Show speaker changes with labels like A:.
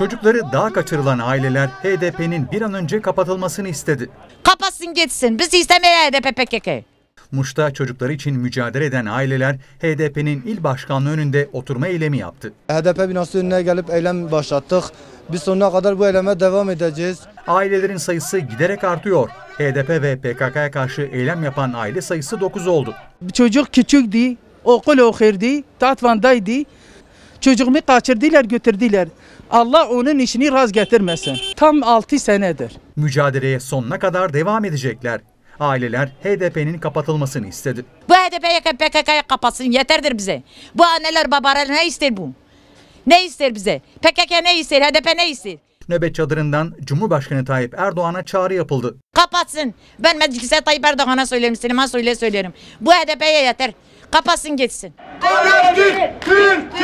A: Çocukları daha kaçırılan aileler HDP'nin bir an önce kapatılmasını istedi.
B: Kapatsın gitsin. Biz istemeyiz HDP PKK.
A: Muş'ta çocukları için mücadele eden aileler HDP'nin il başkanlığı önünde oturma eylemi yaptı. HDP binası önüne gelip eylem başlattık. Biz sonuna kadar bu eyleme devam edeceğiz. Ailelerin sayısı giderek artıyor. HDP ve PKK'ya karşı eylem yapan aile sayısı 9 oldu.
C: Çocuk küçüktü, okul okurdu, tatvandaydı. Çocuğumu kaçırdılar götürdüler. Allah onun işini raz getirmesin.
A: Tam 6 senedir. Mücadeleye sonuna kadar devam edecekler. Aileler HDP'nin kapatılmasını istedi.
B: Bu HDP'ye PKK'ya kapatsın yeterdir bize. Bu anneler babalar ne ister bu? Ne ister bize? PKK ne ister? HDP ne ister?
A: Nöbet çadırından Cumhurbaşkanı Tayyip Erdoğan'a çağrı yapıldı.
B: Kapatsın. Ben meclise Tayyip Erdoğan'a söylerim, Selim'e söyle söylerim. Bu HDP'ye yeter. Kapatsın gitsin.
D: Türk, Türk,